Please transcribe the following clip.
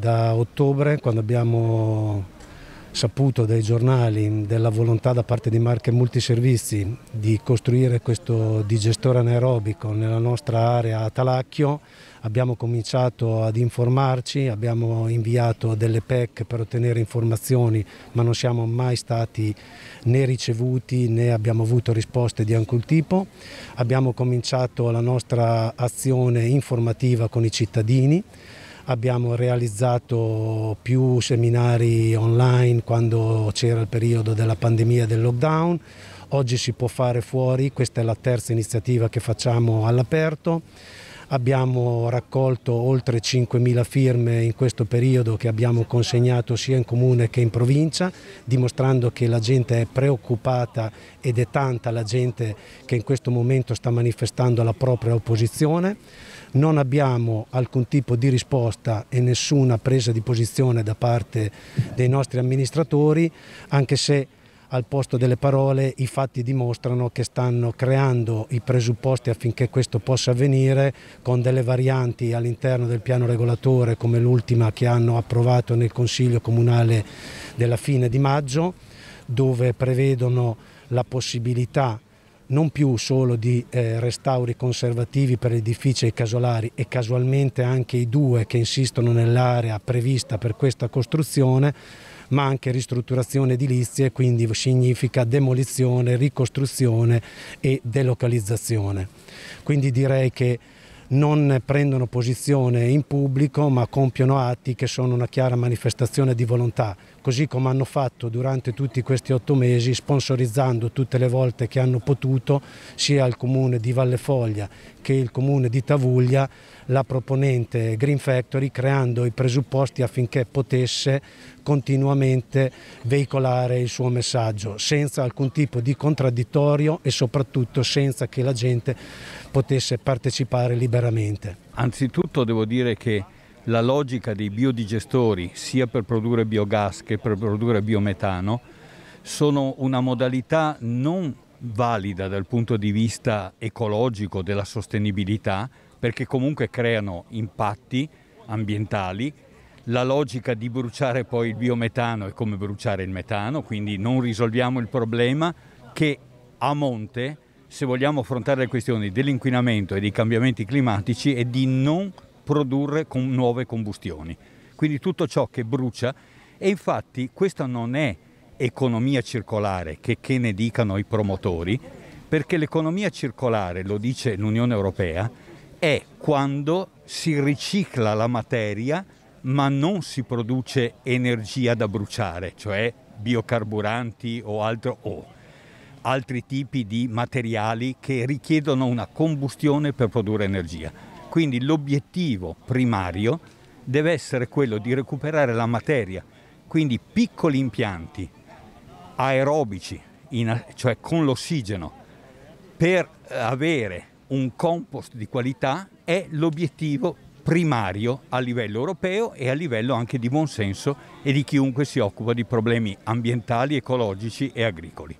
Da ottobre, quando abbiamo saputo dai giornali della volontà da parte di Marche Multiservizi di costruire questo digestore anaerobico nella nostra area a Talacchio, abbiamo cominciato ad informarci, abbiamo inviato delle PEC per ottenere informazioni, ma non siamo mai stati né ricevuti né abbiamo avuto risposte di alcun tipo. Abbiamo cominciato la nostra azione informativa con i cittadini abbiamo realizzato più seminari online quando c'era il periodo della pandemia e del lockdown, oggi si può fare fuori, questa è la terza iniziativa che facciamo all'aperto. Abbiamo raccolto oltre 5.000 firme in questo periodo che abbiamo consegnato sia in comune che in provincia, dimostrando che la gente è preoccupata ed è tanta la gente che in questo momento sta manifestando la propria opposizione. Non abbiamo alcun tipo di risposta e nessuna presa di posizione da parte dei nostri amministratori, anche se al posto delle parole i fatti dimostrano che stanno creando i presupposti affinché questo possa avvenire con delle varianti all'interno del piano regolatore come l'ultima che hanno approvato nel Consiglio Comunale della fine di maggio dove prevedono la possibilità non più solo di eh, restauri conservativi per edifici e casolari e casualmente anche i due che insistono nell'area prevista per questa costruzione, ma anche ristrutturazione edilizia quindi significa demolizione, ricostruzione e delocalizzazione. Quindi direi che non prendono posizione in pubblico ma compiono atti che sono una chiara manifestazione di volontà, così come hanno fatto durante tutti questi otto mesi, sponsorizzando tutte le volte che hanno potuto sia il comune di Vallefoglia che il comune di Tavuglia la proponente Green Factory creando i presupposti affinché potesse continuamente veicolare il suo messaggio senza alcun tipo di contraddittorio e soprattutto senza che la gente potesse partecipare liberamente. Anzitutto devo dire che la logica dei biodigestori sia per produrre biogas che per produrre biometano sono una modalità non valida dal punto di vista ecologico della sostenibilità perché comunque creano impatti ambientali la logica di bruciare poi il biometano è come bruciare il metano quindi non risolviamo il problema che a monte se vogliamo affrontare le questioni dell'inquinamento e dei cambiamenti climatici è di non produrre con nuove combustioni. Quindi tutto ciò che brucia e infatti questa non è economia circolare, che, che ne dicano i promotori, perché l'economia circolare, lo dice l'Unione Europea, è quando si ricicla la materia ma non si produce energia da bruciare, cioè biocarburanti o, altro, o altri tipi di materiali che richiedono una combustione per produrre energia. Quindi l'obiettivo primario deve essere quello di recuperare la materia, quindi piccoli impianti aerobici, in, cioè con l'ossigeno, per eh, avere un compost di qualità è l'obiettivo primario a livello europeo e a livello anche di buonsenso e di chiunque si occupa di problemi ambientali, ecologici e agricoli.